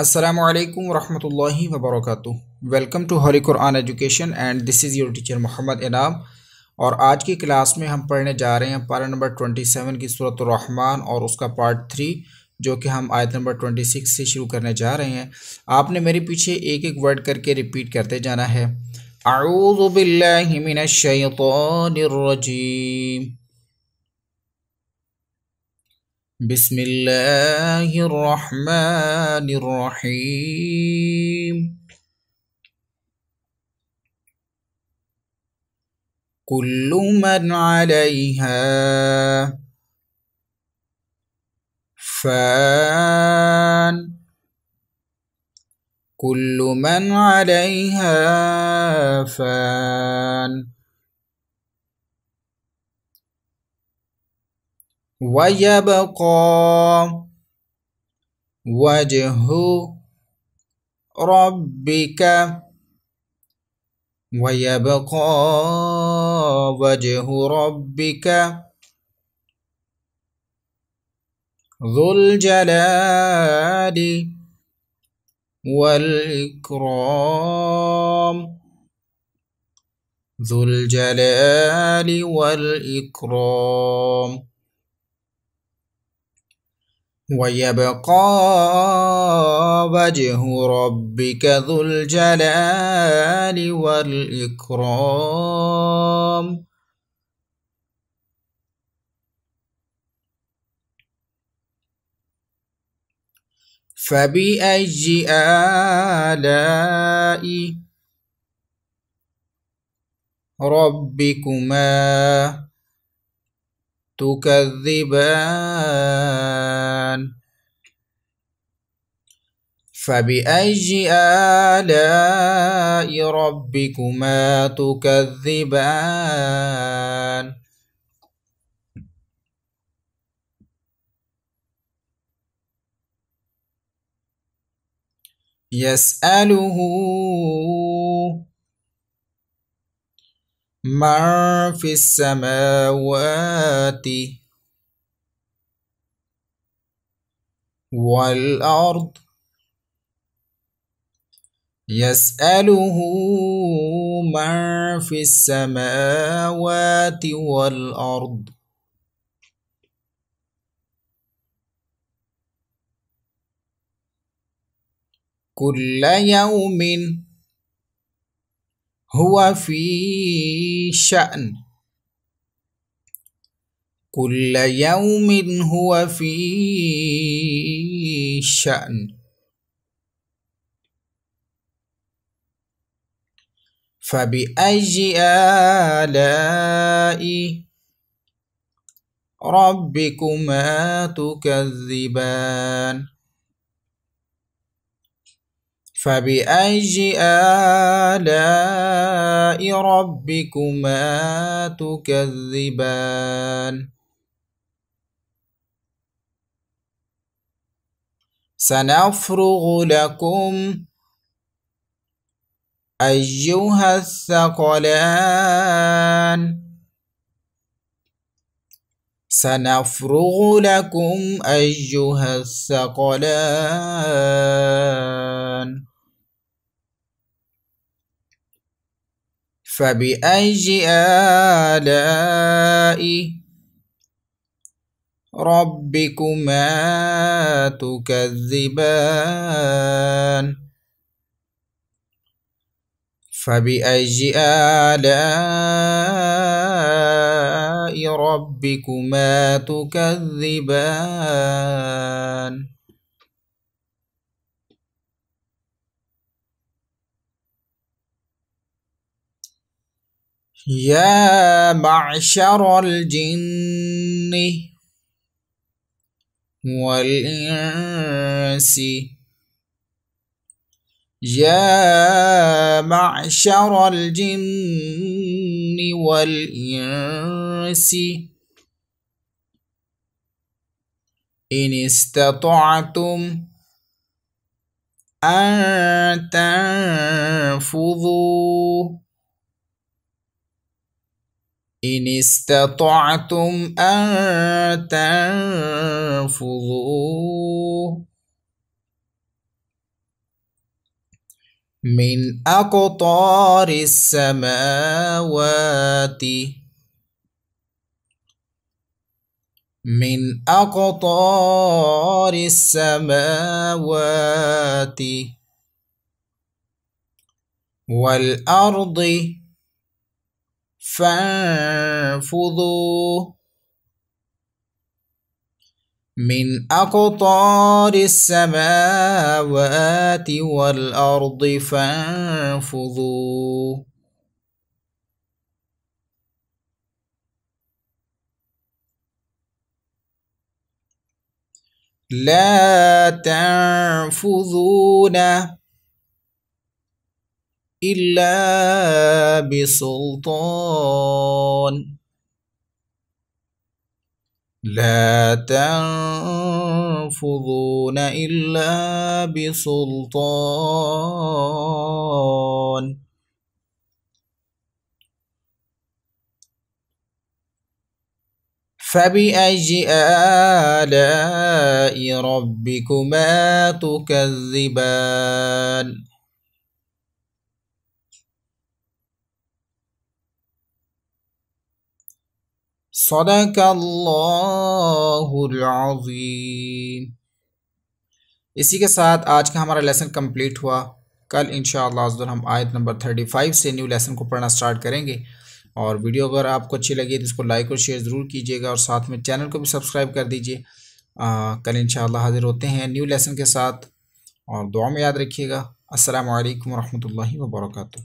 असलकम alaikum wa welcome to हरी Quran education and this is your teacher Mohammad Inam और आज की क्लास में हम पढ़ने जा रहे हैं पारा नंबर ट्वेंटी सेवन की सूरत रहमान और उसका पार्ट थ्री जो कि हम आयत नंबर ट्वेंटी सिक्स से शुरू करने जा रहे हैं आपने मेरे पीछे एक एक वर्ड करके रिपीट करते जाना है आऊज़ मिनश शैतानिर रजीम بسم الله الرحمن الرحيم كل من عليها فان كل من عليها فان ويبقى وجه ربك ويبقى وجه ربك ذو الجلال والإكرام ذو الجلال والإكرام ويبقى وجه ربك ذو الجلال والإكرام فبأي آلاء ربكما تكذبان الرحمن فبأي آلاء ربكما تكذبان يسأله من في السماوات والأرض يسأله من في السماوات والأرض كل يوم هو في شأن كل يوم هو في شأن فبأي آلاء ربكما تكذبان فبأي آلاء ربكما تكذبان سنفرغ لكم أيها الثقلان سنفرغ لكم أيها الثقلان فبأي آلائِ ربكما تكذبان فبأي آلاء ربكما تكذبان يا معشر الجن والإنس يا معشر الجن والإنس إن استطعتم أن تنفذوا إن استطعتم أن تنفذوا من أقطار السماوات من أقطار السماوات والأرض فانفضوا من أقطار السماوات والأرض فانفضوا لا تنفذون إلا بسلطان لا تنفذون إلا بسلطان فبأي آلاء ربكما تكذبان सदक अल्लाहुल्लाज़ीम इसी के साथ आज का हमारा लेसन कंप्लीट हुआ कल इन हम आयत नंबर थर्टी फाइव से न्यू लेसन को पढ़ना स्टार्ट करेंगे और वीडियो अगर आपको अच्छी लगी तो इसको लाइक और शेयर ज़रूर कीजिएगा और साथ में चैनल को भी सब्सक्राइब कर दीजिए कल इन हाज़िर होते हैं न्यू लेसन के साथ और दुआ में याद रखिएगा असलकम वरहमल वर्का